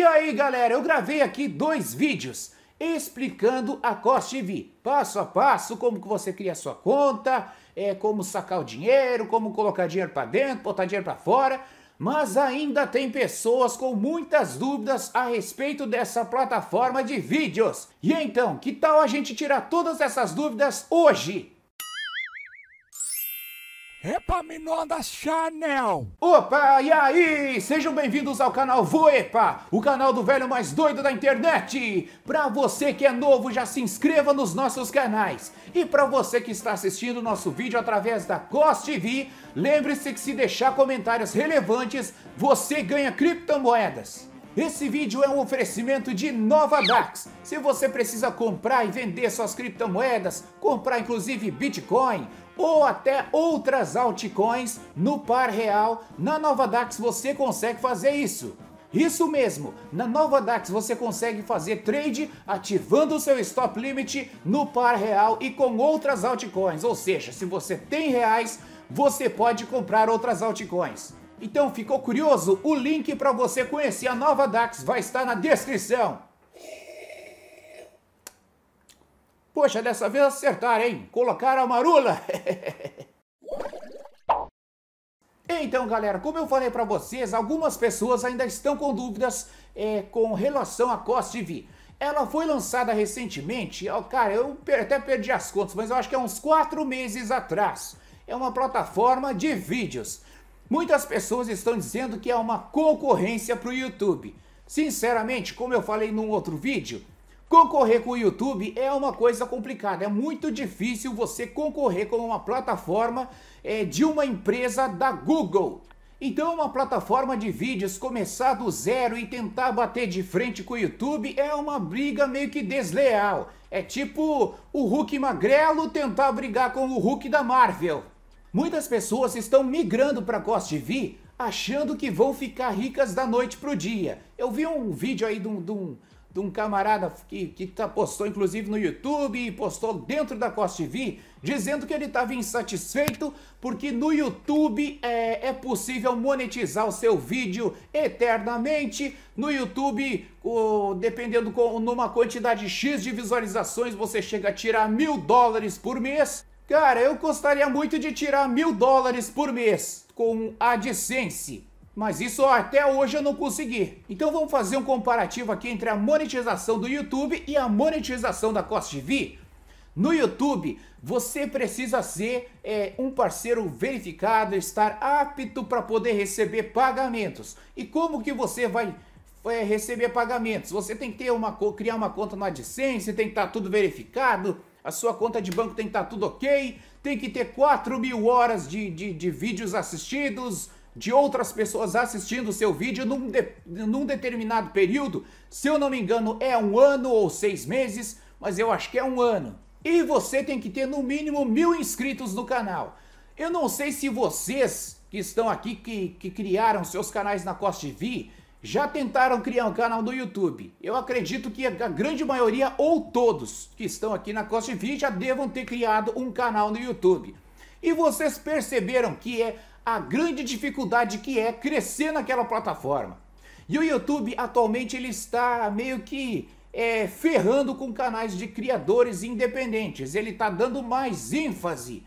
E aí galera, eu gravei aqui dois vídeos explicando a Cost TV, passo a passo, como que você cria sua conta, é, como sacar o dinheiro, como colocar dinheiro para dentro, botar dinheiro para fora, mas ainda tem pessoas com muitas dúvidas a respeito dessa plataforma de vídeos. E então, que tal a gente tirar todas essas dúvidas hoje? Epaminondas Chanel! Opa, e aí? Sejam bem-vindos ao canal Voepa, o canal do velho mais doido da internet! Pra você que é novo, já se inscreva nos nossos canais. E pra você que está assistindo nosso vídeo através da Cos TV, lembre-se que se deixar comentários relevantes, você ganha criptomoedas. Esse vídeo é um oferecimento de Nova Dax. Se você precisa comprar e vender suas criptomoedas, comprar inclusive Bitcoin, ou até outras altcoins no par real. Na Nova DAX você consegue fazer isso. Isso mesmo, na Nova DAX você consegue fazer trade ativando o seu stop limit no par real e com outras altcoins, ou seja, se você tem reais, você pode comprar outras altcoins. Então ficou curioso? O link para você conhecer a Nova DAX vai estar na descrição. Poxa, dessa vez acertaram, hein? Colocaram a marula! Então, galera, como eu falei para vocês, algumas pessoas ainda estão com dúvidas é, com relação à Cost TV. Ela foi lançada recentemente, ó, cara, eu até perdi as contas, mas eu acho que é uns 4 meses atrás. É uma plataforma de vídeos. Muitas pessoas estão dizendo que é uma concorrência para o YouTube. Sinceramente, como eu falei num outro vídeo, Concorrer com o YouTube é uma coisa complicada, é muito difícil você concorrer com uma plataforma é, de uma empresa da Google. Então, uma plataforma de vídeos começar do zero e tentar bater de frente com o YouTube é uma briga meio que desleal. É tipo o Hulk magrelo tentar brigar com o Hulk da Marvel. Muitas pessoas estão migrando para Costa TV achando que vão ficar ricas da noite pro dia. Eu vi um vídeo aí de um de um camarada que, que tá, postou inclusive no YouTube e postou dentro da Cost TV, dizendo que ele estava insatisfeito porque no YouTube é, é, possível monetizar o seu vídeo eternamente. No YouTube, o, dependendo com numa quantidade X de visualizações, você chega a tirar mil dólares por mês. Cara, eu gostaria muito de tirar mil dólares por mês com a AdSense mas isso até hoje eu não consegui. Então vamos fazer um comparativo aqui entre a monetização do YouTube e a monetização da Cost TV. No YouTube, você precisa ser é, um parceiro verificado, estar apto para poder receber pagamentos. E como que você vai é, receber pagamentos? Você tem que ter uma, criar uma conta no AdSense, tem que estar tá tudo verificado, a sua conta de banco tem que estar tá tudo ok, tem que ter 4 mil horas de, de, de vídeos assistidos, de outras pessoas assistindo o seu vídeo num, de, num determinado período. Se eu não me engano, é um ano ou seis meses, mas eu acho que é um ano. E você tem que ter no mínimo mil inscritos no canal. Eu não sei se vocês que estão aqui, que, que criaram seus canais na Costa TV, já tentaram criar um canal no YouTube. Eu acredito que a grande maioria ou todos que estão aqui na Costa TV já devam ter criado um canal no YouTube. E vocês perceberam que é a grande dificuldade que é crescer naquela plataforma. E o YouTube atualmente ele está meio que é, ferrando com canais de criadores independentes. Ele está dando mais ênfase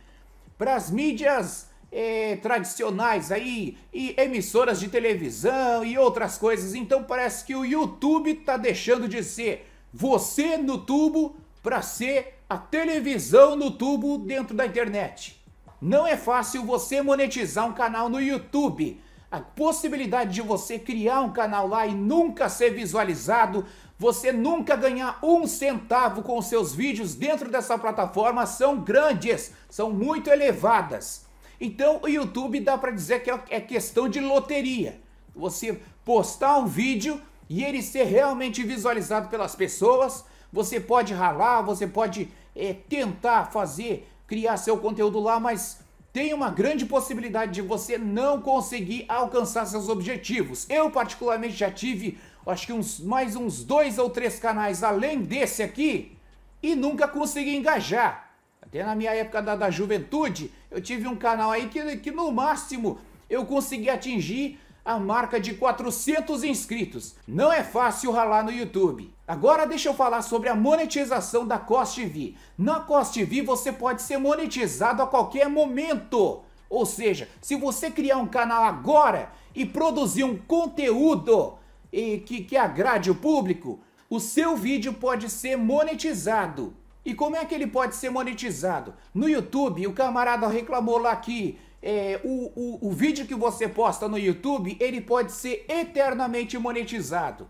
para as mídias é, tradicionais aí e emissoras de televisão e outras coisas. Então parece que o YouTube está deixando de ser você no tubo para ser a televisão no tubo dentro da internet. Não é fácil você monetizar um canal no YouTube. A possibilidade de você criar um canal lá e nunca ser visualizado, você nunca ganhar um centavo com os seus vídeos dentro dessa plataforma são grandes, são muito elevadas. Então o YouTube dá para dizer que é, é questão de loteria. Você postar um vídeo e ele ser realmente visualizado pelas pessoas, você pode ralar, você pode é, tentar fazer criar seu conteúdo lá, mas tem uma grande possibilidade de você não conseguir alcançar seus objetivos. Eu, particularmente, já tive acho que uns, mais uns dois ou três canais além desse aqui e nunca consegui engajar. Até na minha época da, da juventude, eu tive um canal aí que, que no máximo eu consegui atingir a marca de 400 inscritos. Não é fácil ralar no YouTube. Agora deixa eu falar sobre a monetização da Cost TV. Na Cost TV você pode ser monetizado a qualquer momento. Ou seja, se você criar um canal agora e produzir um conteúdo e que, que agrade o público, o seu vídeo pode ser monetizado. E como é que ele pode ser monetizado? No YouTube, o camarada reclamou lá que é, o, o, o vídeo que você posta no YouTube, ele pode ser eternamente monetizado.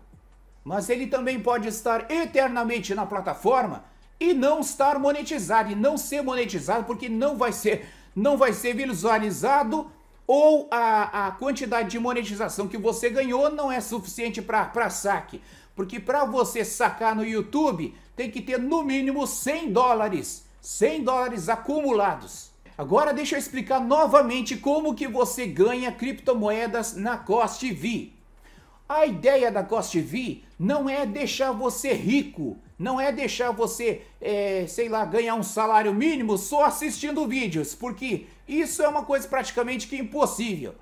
Mas ele também pode estar eternamente na plataforma e não estar monetizado, e não ser monetizado, porque não vai ser, não vai ser visualizado ou a, a quantidade de monetização que você ganhou não é suficiente para saque. Porque para você sacar no YouTube, tem que ter no mínimo 100 dólares, 100 dólares acumulados. Agora deixa eu explicar novamente como que você ganha criptomoedas na Cost V. A ideia da Cost V não é deixar você rico, não é deixar você, é, sei lá, ganhar um salário mínimo só assistindo vídeos, porque isso é uma coisa praticamente que é impossível.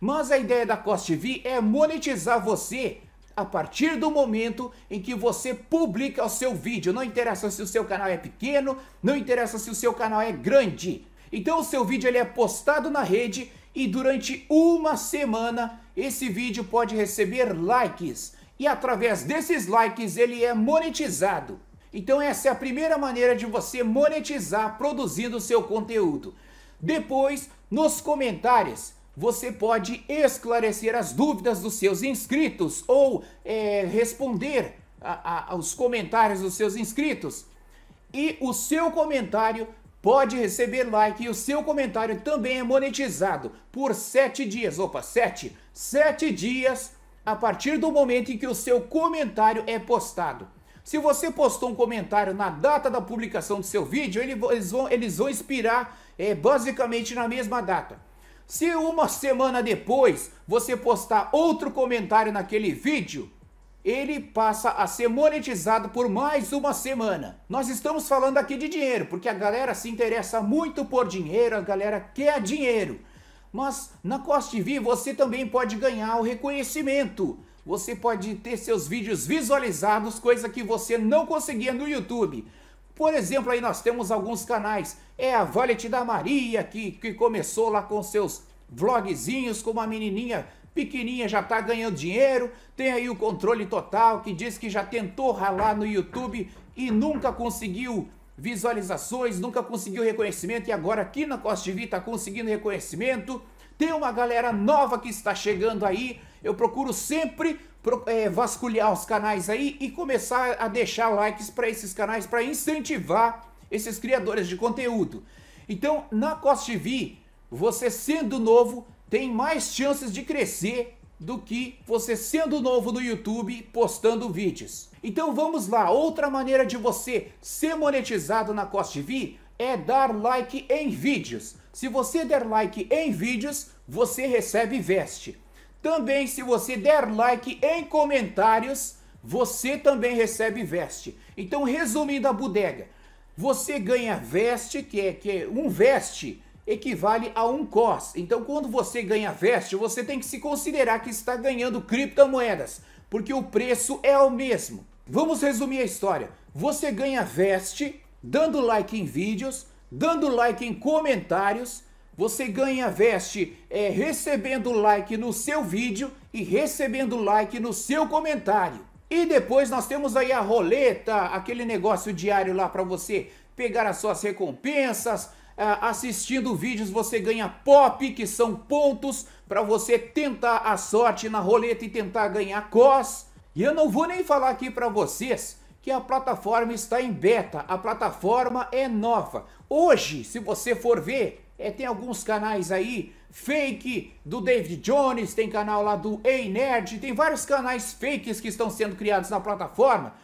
Mas a ideia da Cost V é monetizar você a partir do momento em que você publica o seu vídeo. Não interessa se o seu canal é pequeno, não interessa se o seu canal é grande. Então o seu vídeo ele é postado na rede e durante uma semana esse vídeo pode receber likes e através desses likes ele é monetizado. Então essa é a primeira maneira de você monetizar produzindo seu conteúdo. Depois, nos comentários, você pode esclarecer as dúvidas dos seus inscritos ou é, responder a, a, aos comentários dos seus inscritos. E o seu comentário pode receber like e o seu comentário também é monetizado por 7 dias. Opa, 7? 7 dias a partir do momento em que o seu comentário é postado. Se você postou um comentário na data da publicação do seu vídeo, eles vão, eles vão expirar é, basicamente na mesma data. Se uma semana depois você postar outro comentário naquele vídeo, ele passa a ser monetizado por mais uma semana. Nós estamos falando aqui de dinheiro, porque a galera se interessa muito por dinheiro, a galera quer dinheiro. Mas na Cost TV você também pode ganhar o reconhecimento. Você pode ter seus vídeos visualizados, coisa que você não conseguia no YouTube. Por exemplo, aí nós temos alguns canais. É a Valet da Maria, que, que começou lá com seus vlogzinhos com uma menininha pequenininha já está ganhando dinheiro, tem aí o controle total que diz que já tentou ralar no YouTube e nunca conseguiu visualizações, nunca conseguiu reconhecimento e agora aqui na Costa TV está conseguindo reconhecimento. Tem uma galera nova que está chegando aí. Eu procuro sempre é, vasculhar os canais aí e começar a deixar likes para esses canais para incentivar esses criadores de conteúdo. Então, na Costa TV, você sendo novo, tem mais chances de crescer do que você sendo novo no YouTube postando vídeos. Então vamos lá, outra maneira de você ser monetizado na TV é dar like em vídeos. Se você der like em vídeos, você recebe veste. Também se você der like em comentários, você também recebe veste. Então resumindo a bodega, você ganha veste, que é, que é um veste, equivale a um COS. Então, quando você ganha VEST, você tem que se considerar que está ganhando criptomoedas, porque o preço é o mesmo. Vamos resumir a história. Você ganha VEST dando like em vídeos, dando like em comentários, você ganha VEST é, recebendo like no seu vídeo e recebendo like no seu comentário. E depois nós temos aí a roleta, aquele negócio diário lá para você pegar as suas recompensas, é, assistindo vídeos, você ganha pop, que são pontos para você tentar a sorte na roleta e tentar ganhar cos. E eu não vou nem falar aqui para vocês que a plataforma está em beta, a plataforma é nova. Hoje, se você for ver, é, tem alguns canais aí fake do David Jones, tem canal lá do Ei Nerd, tem vários canais fakes que estão sendo criados na plataforma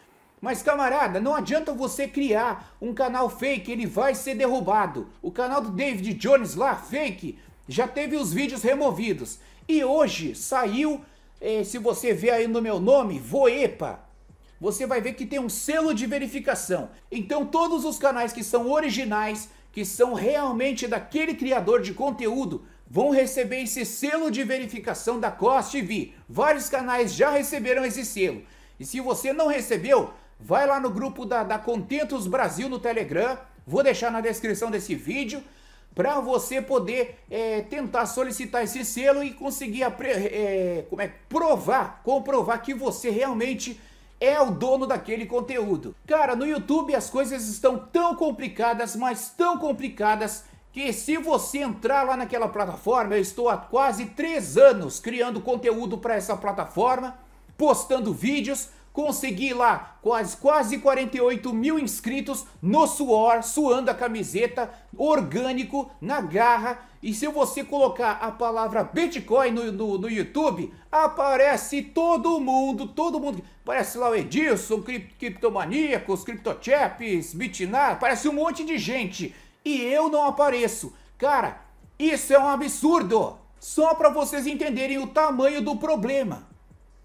mas camarada, não adianta você criar um canal fake, ele vai ser derrubado. O canal do David Jones lá, fake, já teve os vídeos removidos. E hoje saiu, eh, se você ver aí no meu nome, Voepa. Você vai ver que tem um selo de verificação. Então todos os canais que são originais, que são realmente daquele criador de conteúdo, vão receber esse selo de verificação da Costa TV. Vários canais já receberam esse selo. E se você não recebeu, vai lá no grupo da, da Contentos Brasil no Telegram, vou deixar na descrição desse vídeo, para você poder é, tentar solicitar esse selo e conseguir é, como é, provar, comprovar que você realmente é o dono daquele conteúdo. Cara, no YouTube as coisas estão tão complicadas, mas tão complicadas, que se você entrar lá naquela plataforma, eu estou há quase três anos criando conteúdo para essa plataforma, postando vídeos, consegui lá quase, quase 48 mil inscritos no suor, suando a camiseta, orgânico, na garra. E se você colocar a palavra Bitcoin no, no, no YouTube, aparece todo mundo, todo mundo. Aparece lá o Edilson, cri, Criptomaníacos, Criptochaps, Bitnar, aparece um monte de gente. E eu não apareço. Cara, isso é um absurdo. Só para vocês entenderem o tamanho do problema.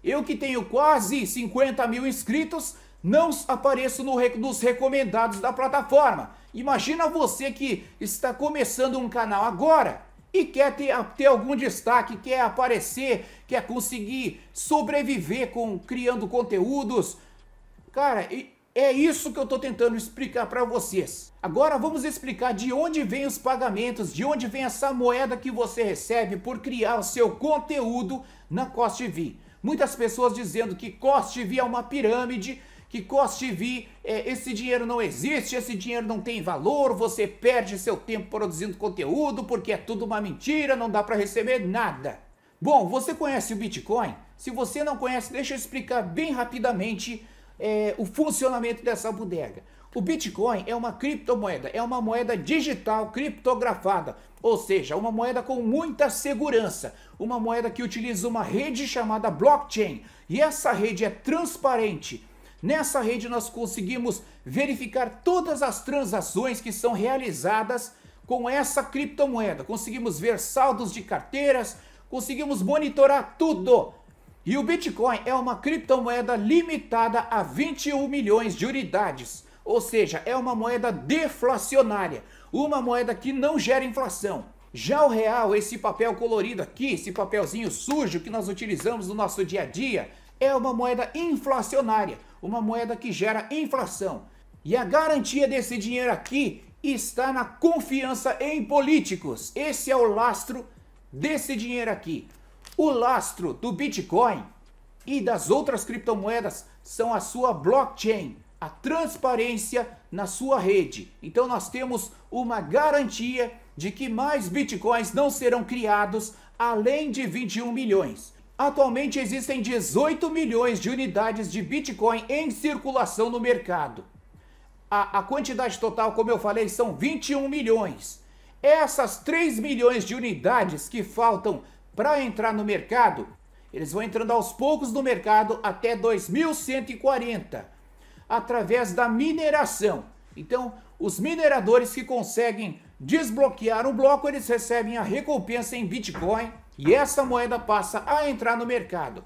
Eu que tenho quase 50 mil inscritos, não apareço no, nos recomendados da plataforma. Imagina você que está começando um canal agora e quer ter, ter algum destaque, quer aparecer, quer conseguir sobreviver com criando conteúdos. Cara, é isso que eu estou tentando explicar para vocês. Agora vamos explicar de onde vem os pagamentos, de onde vem essa moeda que você recebe por criar o seu conteúdo na Cost TV. Muitas pessoas dizendo que Costivi é uma pirâmide, que Costivi, é, esse dinheiro não existe, esse dinheiro não tem valor, você perde seu tempo produzindo conteúdo porque é tudo uma mentira, não dá para receber nada. Bom, você conhece o Bitcoin? Se você não conhece, deixa eu explicar bem rapidamente é, o funcionamento dessa bodega. O Bitcoin é uma criptomoeda, é uma moeda digital criptografada ou seja, uma moeda com muita segurança, uma moeda que utiliza uma rede chamada blockchain e essa rede é transparente. Nessa rede nós conseguimos verificar todas as transações que são realizadas com essa criptomoeda. Conseguimos ver saldos de carteiras, conseguimos monitorar tudo. E o Bitcoin é uma criptomoeda limitada a 21 milhões de unidades. Ou seja, é uma moeda deflacionária, uma moeda que não gera inflação. Já o real, esse papel colorido aqui, esse papelzinho sujo que nós utilizamos no nosso dia a dia, é uma moeda inflacionária, uma moeda que gera inflação. E a garantia desse dinheiro aqui está na confiança em políticos. Esse é o lastro desse dinheiro aqui. O lastro do Bitcoin e das outras criptomoedas são a sua blockchain, a transparência na sua rede. Então nós temos uma garantia de que mais bitcoins não serão criados além de 21 milhões. Atualmente existem 18 milhões de unidades de Bitcoin em circulação no mercado. A, a, quantidade total, como eu falei, são 21 milhões. Essas 3 milhões de unidades que faltam para entrar no mercado, eles vão entrando aos poucos no mercado até 2140 através da mineração. Então, os mineradores que conseguem desbloquear o bloco, eles recebem a recompensa em Bitcoin e essa moeda passa a entrar no mercado.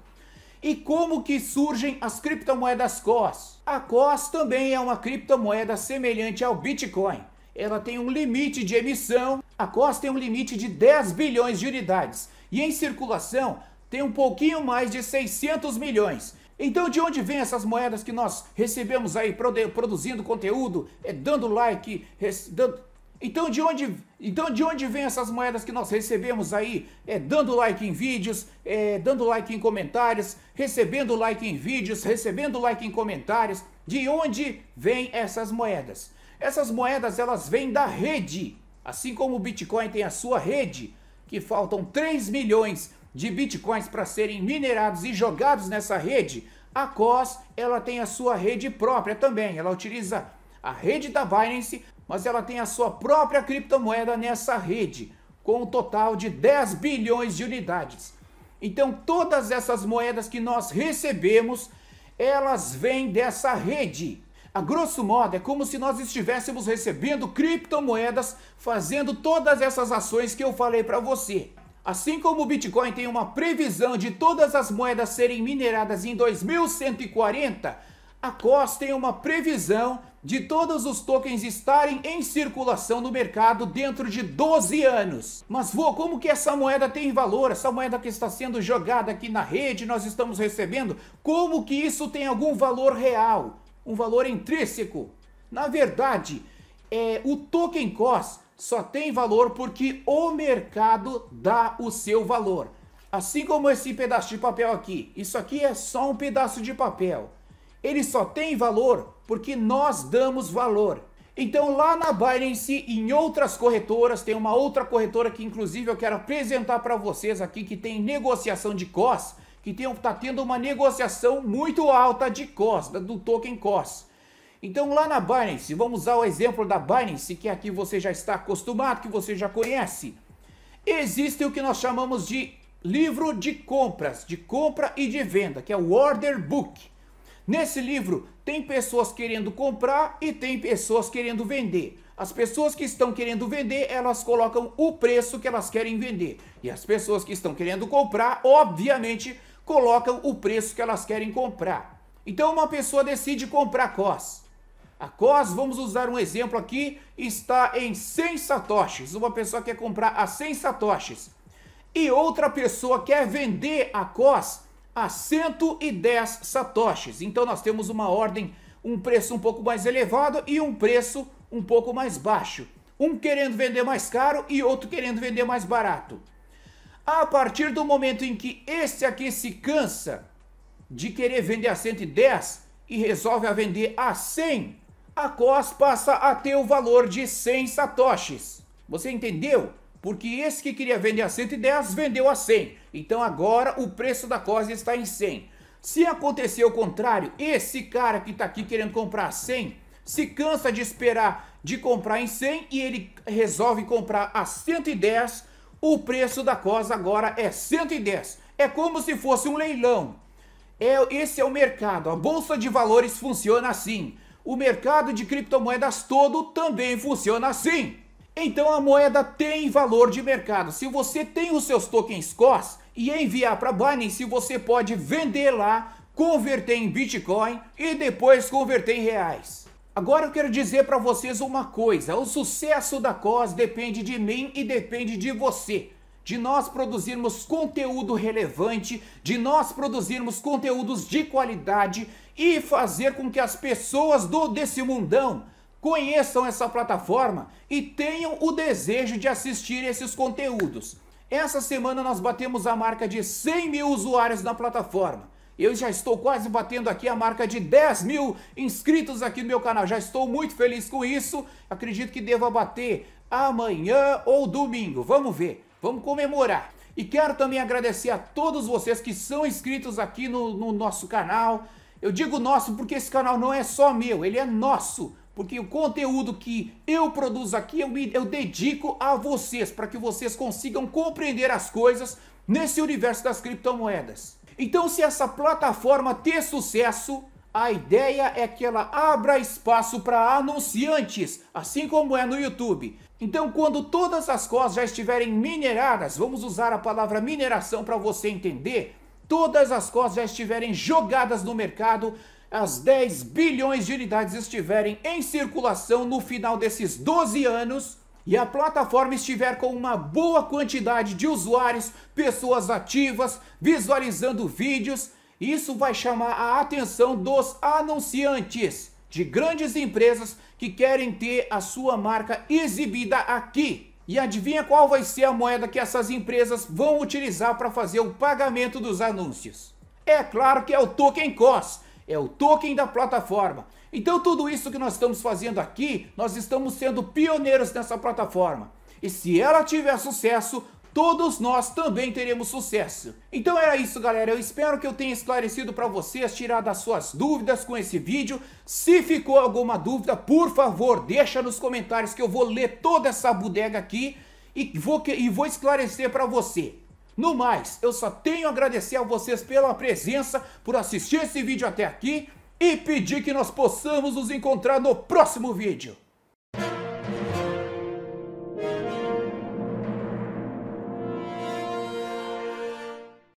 E como que surgem as criptomoedas COS? A COS também é uma criptomoeda semelhante ao Bitcoin. Ela tem um limite de emissão, a COS tem um limite de 10 bilhões de unidades e em circulação tem um pouquinho mais de 600 milhões. Então, de onde vêm essas moedas que nós recebemos aí produzindo conteúdo, eh, dando like, dando... Então de, onde, então, de onde vem essas moedas que nós recebemos aí? É, dando like em vídeos, é, dando like em comentários, recebendo like em vídeos, recebendo like em comentários. De onde vêm essas moedas? Essas moedas, elas vêm da rede. Assim como o Bitcoin tem a sua rede, que faltam 3 milhões de bitcoins para serem minerados e jogados nessa rede, a COS ela tem a sua rede própria também. Ela utiliza a rede da Binance, mas ela tem a sua própria criptomoeda nessa rede, com um total de 10 bilhões de unidades. Então, todas essas moedas que nós recebemos, elas vêm dessa rede. A grosso modo, é como se nós estivéssemos recebendo criptomoedas fazendo todas essas ações que eu falei para você. Assim como o Bitcoin tem uma previsão de todas as moedas serem mineradas em 2140, a COS tem uma previsão de todos os tokens estarem em circulação no mercado dentro de 12 anos. Mas vô, como que essa moeda tem valor? Essa moeda que está sendo jogada aqui na rede, nós estamos recebendo, como que isso tem algum valor real? Um valor intrínseco? Na verdade, é, o token COS só tem valor porque o mercado dá o seu valor. Assim como esse pedaço de papel aqui, isso aqui é só um pedaço de papel. Ele só tem valor porque nós damos valor. Então lá na Binance e em outras corretoras, tem uma outra corretora que inclusive eu quero apresentar para vocês aqui que tem negociação de COS, que está tendo uma negociação muito alta de COS, do token COS. Então lá na Binance, vamos usar o exemplo da Binance, que aqui você já está acostumado, que você já conhece. Existe o que nós chamamos de livro de compras, de compra e de venda, que é o Order Book. Nesse livro tem pessoas querendo comprar e tem pessoas querendo vender. As pessoas que estão querendo vender, elas colocam o preço que elas querem vender. E as pessoas que estão querendo comprar, obviamente, colocam o preço que elas querem comprar. Então uma pessoa decide comprar COS. A COS, vamos usar um exemplo aqui, está em 100 satoshis. Uma pessoa quer comprar a 100 satoshis e outra pessoa quer vender a COS a 110 satoshis. Então nós temos uma ordem, um preço um pouco mais elevado e um preço um pouco mais baixo. Um querendo vender mais caro e outro querendo vender mais barato. A partir do momento em que esse aqui se cansa de querer vender a 110 e resolve a vender a 100, a COS passa a ter o valor de 100 satoshis. Você entendeu? Porque esse que queria vender a 110 vendeu a 100. Então agora o preço da COS está em 100. Se acontecer o contrário, esse cara que está aqui querendo comprar a 100 se cansa de esperar de comprar em 100 e ele resolve comprar a 110. O preço da COS agora é 110. É como se fosse um leilão. É, esse é o mercado. A bolsa de valores funciona assim. O mercado de criptomoedas todo também funciona assim. Então a moeda tem valor de mercado. Se você tem os seus tokens COS e enviar para Binance, você pode vender lá, converter em Bitcoin e depois converter em reais. Agora eu quero dizer para vocês uma coisa: o sucesso da COS depende de mim e depende de você de nós produzirmos conteúdo relevante, de nós produzirmos conteúdos de qualidade e fazer com que as pessoas do desse mundão conheçam essa plataforma e tenham o desejo de assistir esses conteúdos. Essa semana nós batemos a marca de 100 mil usuários na plataforma. Eu já estou quase batendo aqui a marca de 10 mil inscritos aqui no meu canal. Já estou muito feliz com isso. Acredito que deva bater amanhã ou domingo. Vamos ver. Vamos comemorar. E quero também agradecer a todos vocês que são inscritos aqui no, no nosso canal. Eu digo nosso porque esse canal não é só meu, ele é nosso. Porque o conteúdo que eu produzo aqui eu, me, eu dedico a vocês, para que vocês consigam compreender as coisas nesse universo das criptomoedas. Então, se essa plataforma ter sucesso, a ideia é que ela abra espaço para anunciantes, assim como é no YouTube. Então, quando todas as cós já estiverem mineradas, vamos usar a palavra mineração para você entender, todas as cós já estiverem jogadas no mercado, as 10 bilhões de unidades estiverem em circulação no final desses 12 anos e a plataforma estiver com uma boa quantidade de usuários, pessoas ativas, visualizando vídeos, isso vai chamar a atenção dos anunciantes de grandes empresas que querem ter a sua marca exibida aqui. E adivinha qual vai ser a moeda que essas empresas vão utilizar para fazer o pagamento dos anúncios? É claro que é o token COS, é o token da plataforma. Então tudo isso que nós estamos fazendo aqui, nós estamos sendo pioneiros nessa plataforma. E se ela tiver sucesso, todos nós também teremos sucesso. Então era isso, galera. Eu espero que eu tenha esclarecido para vocês, tirado as suas dúvidas com esse vídeo. Se ficou alguma dúvida, por favor, deixa nos comentários que eu vou ler toda essa bodega aqui e vou, e vou esclarecer para você. No mais, eu só tenho a agradecer a vocês pela presença, por assistir esse vídeo até aqui e pedir que nós possamos nos encontrar no próximo vídeo.